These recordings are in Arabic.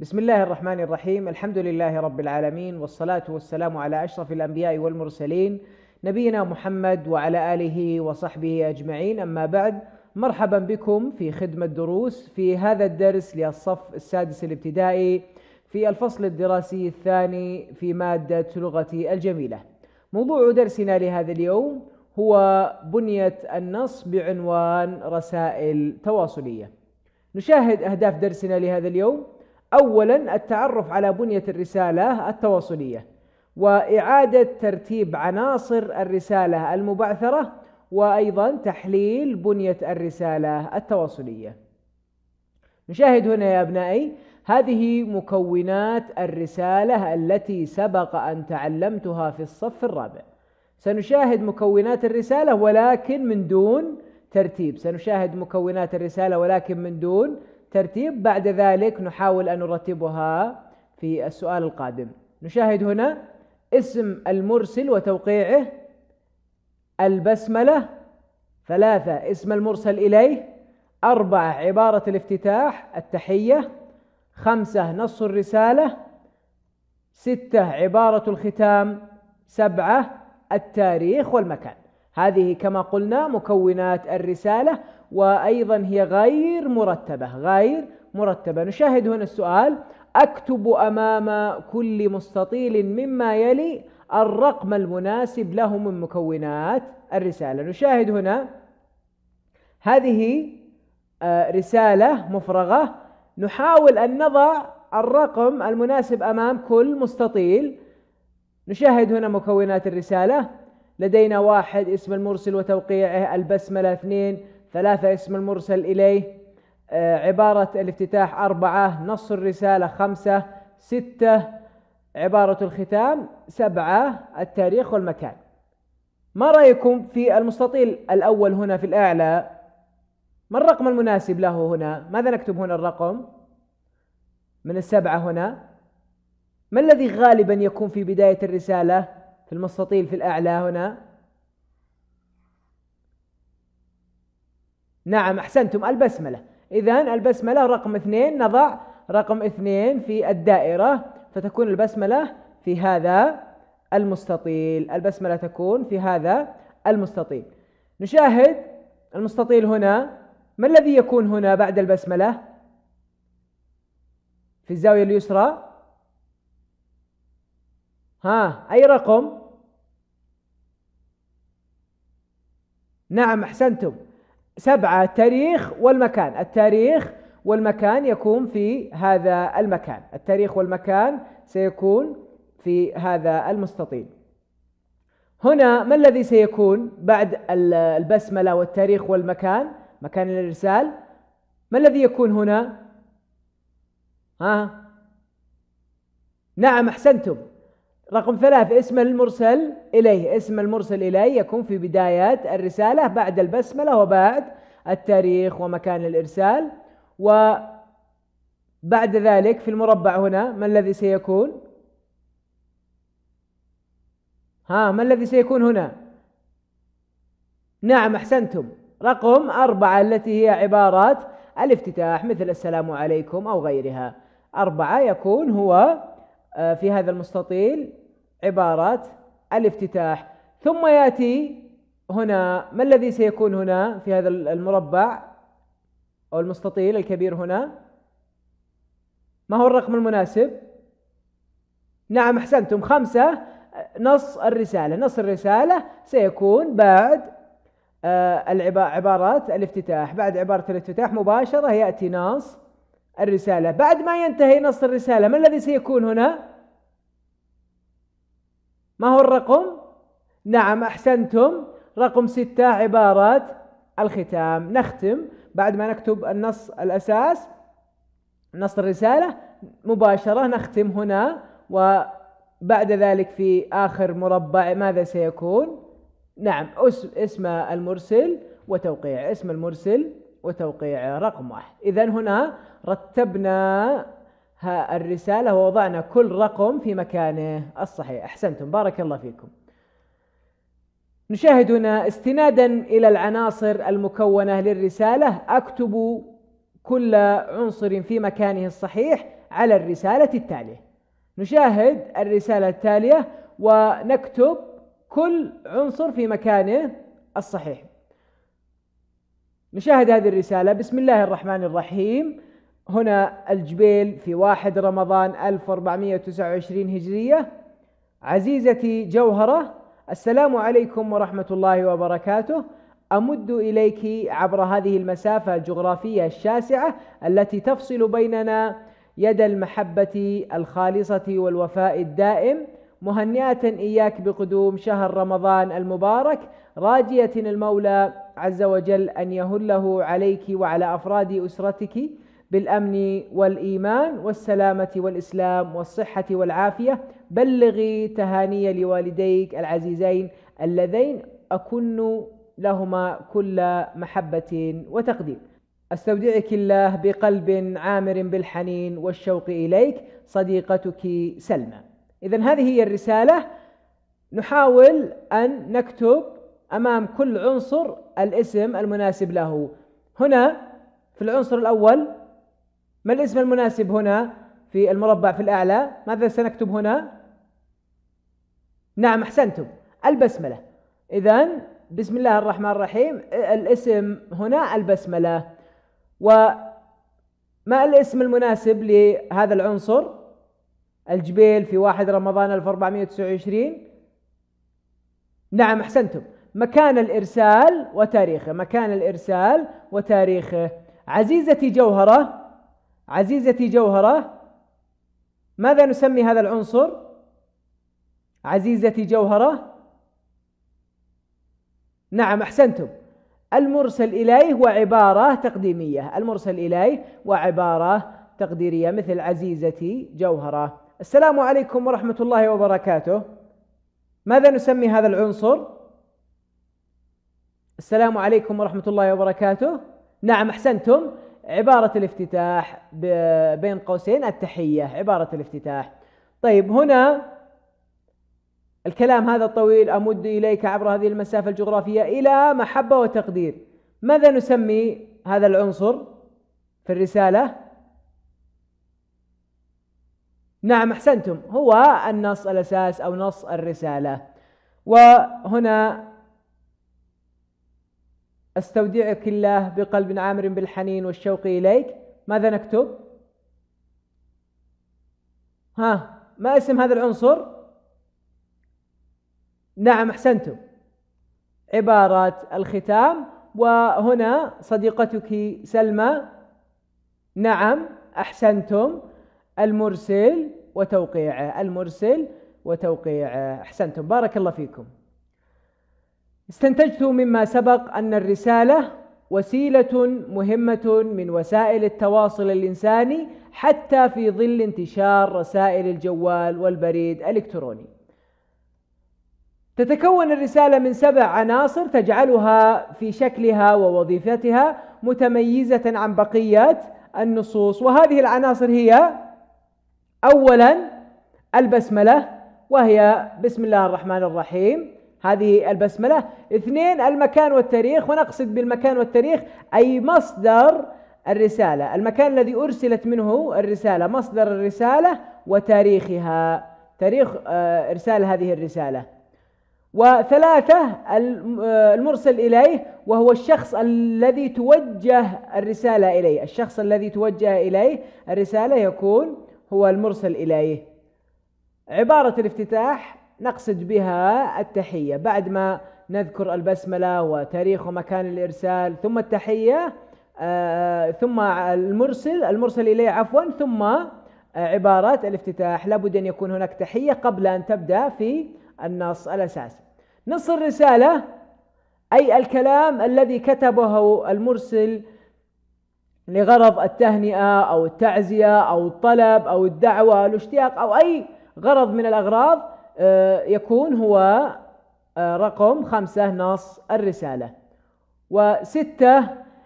بسم الله الرحمن الرحيم الحمد لله رب العالمين والصلاة والسلام على أشرف الأنبياء والمرسلين نبينا محمد وعلى آله وصحبه أجمعين أما بعد مرحبا بكم في خدمة دروس في هذا الدرس للصف السادس الابتدائي في الفصل الدراسي الثاني في مادة لغتي الجميلة موضوع درسنا لهذا اليوم هو بنية النص بعنوان رسائل تواصلية نشاهد أهداف درسنا لهذا اليوم اولا التعرف على بنيه الرساله التواصليه واعاده ترتيب عناصر الرساله المبعثره وايضا تحليل بنيه الرساله التواصليه نشاهد هنا يا ابنائي هذه مكونات الرساله التي سبق ان تعلمتها في الصف الرابع سنشاهد مكونات الرساله ولكن من دون ترتيب سنشاهد مكونات الرساله ولكن من دون ترتيب بعد ذلك نحاول أن نرتبها في السؤال القادم نشاهد هنا اسم المرسل وتوقيعه البسملة ثلاثة اسم المرسل إليه أربعة عبارة الافتتاح التحية خمسة نص الرسالة ستة عبارة الختام سبعة التاريخ والمكان هذه كما قلنا مكونات الرسالة وأيضا هي غير مرتبة غير مرتبة نشاهد هنا السؤال أكتب أمام كل مستطيل مما يلي الرقم المناسب له من مكونات الرسالة نشاهد هنا هذه آه، رسالة مفرغة نحاول أن نضع الرقم المناسب أمام كل مستطيل نشاهد هنا مكونات الرسالة لدينا واحد اسم المرسل وتوقيعه البسملة اثنين ثلاثة اسم المرسل إليه آه، عبارة الافتتاح أربعة نص الرسالة خمسة ستة عبارة الختام سبعة التاريخ والمكان ما رأيكم في المستطيل الأول هنا في الأعلى ما الرقم المناسب له هنا ماذا نكتب هنا الرقم من السبعة هنا ما الذي غالبا يكون في بداية الرسالة في المستطيل في الأعلى هنا نعم أحسنتم البسملة إذا البسملة رقم اثنين نضع رقم اثنين في الدائرة فتكون البسملة في هذا المستطيل البسملة تكون في هذا المستطيل نشاهد المستطيل هنا ما الذي يكون هنا بعد البسملة في الزاوية اليسرى ها أي رقم نعم أحسنتم سبعة التاريخ والمكان التاريخ والمكان يكون في هذا المكان التاريخ والمكان سيكون في هذا المستطيل هنا ما الذي سيكون بعد البسملة والتاريخ والمكان مكان الإرسال ما الذي يكون هنا ها نعم أحسنتم رقم ثلاثة اسم المرسل إليه اسم المرسل إليه يكون في بداية الرسالة بعد البسملة وبعد التاريخ ومكان الإرسال وبعد ذلك في المربع هنا ما الذي سيكون ها ما الذي سيكون هنا نعم أحسنتم رقم أربعة التي هي عبارات الافتتاح مثل السلام عليكم أو غيرها أربعة يكون هو آه، في هذا المستطيل عبارة الافتتاح ثم ياتي هنا ما الذي سيكون هنا في هذا المربع او المستطيل الكبير هنا ما هو الرقم المناسب نعم احسنتم خمسه نص الرساله نص الرساله سيكون بعد آه، عبارات الافتتاح بعد عباره الافتتاح مباشره ياتي نص الرساله بعد ما ينتهي نص الرساله ما الذي سيكون هنا ما هو الرقم؟ نعم أحسنتم رقم ستة عبارات الختام نختم بعد ما نكتب النص الأساس نص الرسالة مباشرة نختم هنا وبعد ذلك في آخر مربع ماذا سيكون؟ نعم اسم المرسل وتوقيع اسم المرسل وتوقيع رقم واحد إذا هنا رتبنا ها الرسالة ووضعنا كل رقم في مكانه الصحيح أحسنتم بارك الله فيكم نشاهد هنا استنادا إلى العناصر المكونة للرسالة أكتب كل عنصر في مكانه الصحيح على الرسالة التالية نشاهد الرسالة التالية ونكتب كل عنصر في مكانه الصحيح نشاهد هذه الرسالة بسم الله الرحمن الرحيم هنا الجبيل في واحد رمضان 1429 هجرية عزيزتي جوهرة السلام عليكم ورحمة الله وبركاته أمد إليك عبر هذه المسافة الجغرافية الشاسعة التي تفصل بيننا يد المحبة الخالصة والوفاء الدائم مهنئة إياك بقدوم شهر رمضان المبارك راجية المولى عز وجل أن يهله عليك وعلى أفراد أسرتك بالامن والايمان والسلامه والاسلام والصحه والعافيه بلغي تهاني لوالديك العزيزين اللذين اكن لهما كل محبه وتقدير استودعك الله بقلب عامر بالحنين والشوق اليك صديقتك سلمى اذا هذه هي الرساله نحاول ان نكتب امام كل عنصر الاسم المناسب له هنا في العنصر الاول ما الاسم المناسب هنا في المربع في الأعلى ماذا سنكتب هنا نعم أحسنتم البسملة إذا بسم الله الرحمن الرحيم الاسم هنا البسملة وما الاسم المناسب لهذا العنصر الجبيل في 1 رمضان 1429 نعم أحسنتم مكان الإرسال وتاريخه مكان الإرسال وتاريخه عزيزتي جوهرة عزيزتي جوهرة ماذا نسمي هذا العنصر عزيزتي جوهرة نعم أحسنتم المرسل إليه وعبارة تقديمية المرسل إليه وعبارة تقديرية مثل عزيزتي جوهرة السلام عليكم ورحمة الله وبركاته ماذا نسمي هذا العنصر السلام عليكم ورحمة الله وبركاته نعم أحسنتم عبارة الافتتاح بين قوسين التحية عبارة الافتتاح طيب هنا الكلام هذا الطويل أمد إليك عبر هذه المسافة الجغرافية إلى محبة وتقدير ماذا نسمي هذا العنصر في الرسالة نعم أحسنتم هو النص الأساس أو نص الرسالة وهنا استودعك الله بقلب عامر بالحنين والشوق اليك ماذا نكتب؟ ها ما اسم هذا العنصر؟ نعم احسنتم عبارة الختام وهنا صديقتك سلمى نعم احسنتم المرسل وتوقيعه المرسل وتوقيعه احسنتم بارك الله فيكم استنتجت مما سبق أن الرسالة وسيلة مهمة من وسائل التواصل الإنساني حتى في ظل انتشار رسائل الجوال والبريد الإلكتروني. تتكون الرسالة من سبع عناصر تجعلها في شكلها ووظيفتها متميزة عن بقية النصوص وهذه العناصر هي أولا البسملة وهي بسم الله الرحمن الرحيم هذه البسملة اثنين المكان والتاريخ ونقصد بالمكان والتاريخ أي مصدر الرسالة المكان الذي أرسلت منه الرسالة مصدر الرسالة وتاريخها تاريخ آه، إرسال هذه الرسالة وثلاثة آه، المرسل إليه وهو الشخص الذي توجه الرسالة إليه الشخص الذي توجه إليه الرسالة يكون هو المرسل إليه عبارة الافتتاح نقصد بها التحية بعد ما نذكر البسملة وتاريخ ومكان الإرسال ثم التحية آه، ثم المرسل المرسل إليه عفوا ثم عبارة عبارات الافتتاح لابد أن يكون هناك تحية قبل أن تبدأ في النص الأساسي نص الرسالة أي الكلام الذي كتبه المرسل لغرض التهنئة أو التعزية أو الطلب أو الدعوة أو الاشتياق أو أي غرض من الأغراض آه، يكون هو آه، رقم خمسة نص الرسالة وستة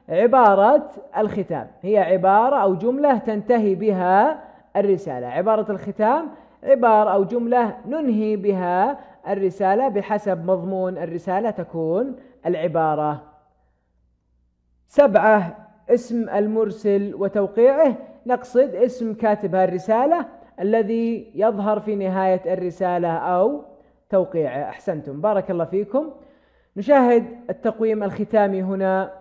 عبارة الختام هي عبارة أو جملة تنتهي بها الرسالة عبارة الختام عبارة أو جملة ننهي بها الرسالة بحسب مضمون الرسالة تكون العبارة سبعة اسم المرسل وتوقيعه نقصد اسم كاتب الرسالة الذي يظهر في نهاية الرسالة أو توقيعه أحسنتم بارك الله فيكم نشاهد التقويم الختامي هنا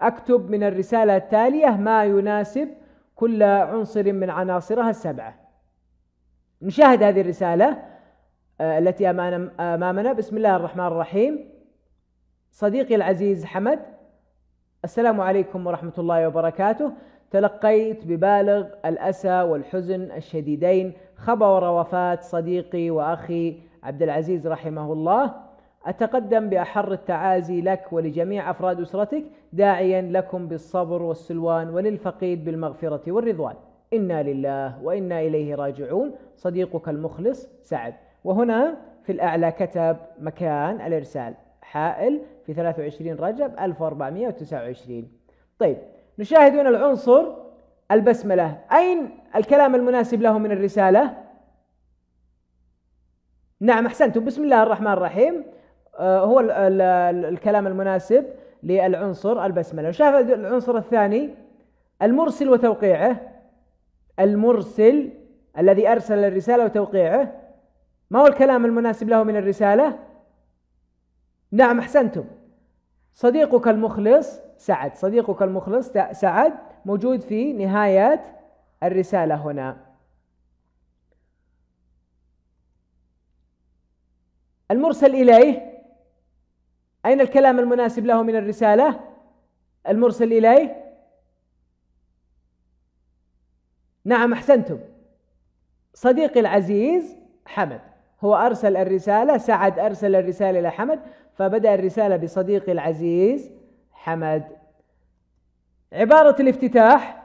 أكتب من الرسالة التالية ما يناسب كل عنصر من عناصرها السبعة نشاهد هذه الرسالة آه، التي أمامنا بسم الله الرحمن الرحيم صديقي العزيز حمد السلام عليكم ورحمة الله وبركاته تلقيت ببالغ الأسى والحزن الشديدين خبر وفاة صديقي وأخي عبد العزيز رحمه الله أتقدم بأحر التعازي لك ولجميع أفراد أسرتك داعيا لكم بالصبر والسلوان وللفقيد بالمغفرة والرضوان إنا لله وإنا إليه راجعون صديقك المخلص سعد وهنا في الأعلى كتب مكان الإرسال حائل في 23 رجب 1429 طيب نشاهد هنا العنصر البسملة أين الكلام المناسب له من الرسالة؟ نعم أحسنتم بسم الله الرحمن الرحيم آه، هو الكلام المناسب للعنصر البسملة نشاهد العنصر الثاني المرسل وتوقيعه المرسل الذي أرسل الرسالة وتوقيعه ما هو الكلام المناسب له من الرسالة؟ نعم أحسنتم صديقك المخلص سعد صديقك المخلص سعد موجود في نهاية الرسالة هنا المرسل إليه أين الكلام المناسب له من الرسالة المرسل إليه نعم أحسنتم صديقي العزيز حمد هو أرسل الرسالة سعد أرسل الرسالة إلى حمد فبدأ الرسالة بصديقي العزيز حمد عبارة الافتتاح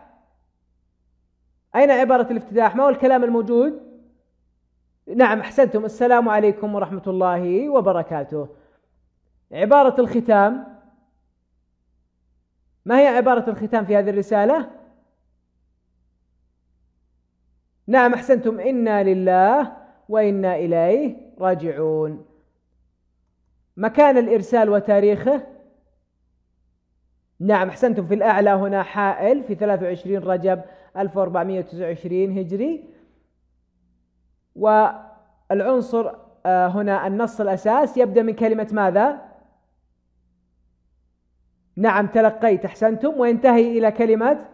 أين عبارة الافتتاح؟ ما هو الكلام الموجود؟ نعم أحسنتم السلام عليكم ورحمة الله وبركاته عبارة الختام ما هي عبارة الختام في هذه الرسالة؟ نعم أحسنتم إنا لله وإنا إليه راجعون مكان الإرسال وتاريخه نعم أحسنتم في الأعلى هنا حائل في 23 رجب 1429 هجري والعنصر آه، هنا النص الأساس يبدأ من كلمة ماذا؟ نعم تلقيت أحسنتم وينتهي إلى كلمة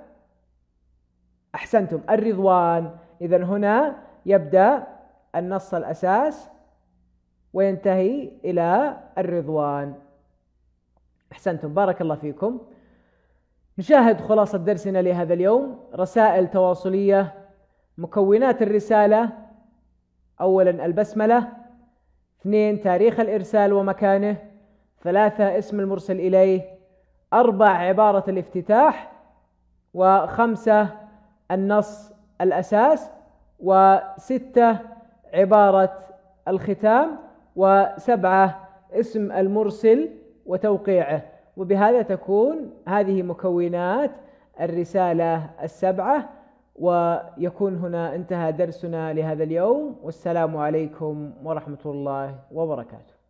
أحسنتم الرضوان إذا هنا يبدأ النص الأساس وينتهي إلى الرضوان أحسنتم بارك الله فيكم نشاهد خلاصة درسنا لهذا اليوم رسائل تواصلية مكونات الرسالة أولا البسملة اثنين تاريخ الإرسال ومكانه ثلاثة اسم المرسل إليه أربع عبارة الافتتاح وخمسة النص الأساس وستة عبارة الختام وسبعة اسم المرسل وتوقيعه وبهذا تكون هذه مكونات الرسالة السبعة ويكون هنا انتهى درسنا لهذا اليوم والسلام عليكم ورحمة الله وبركاته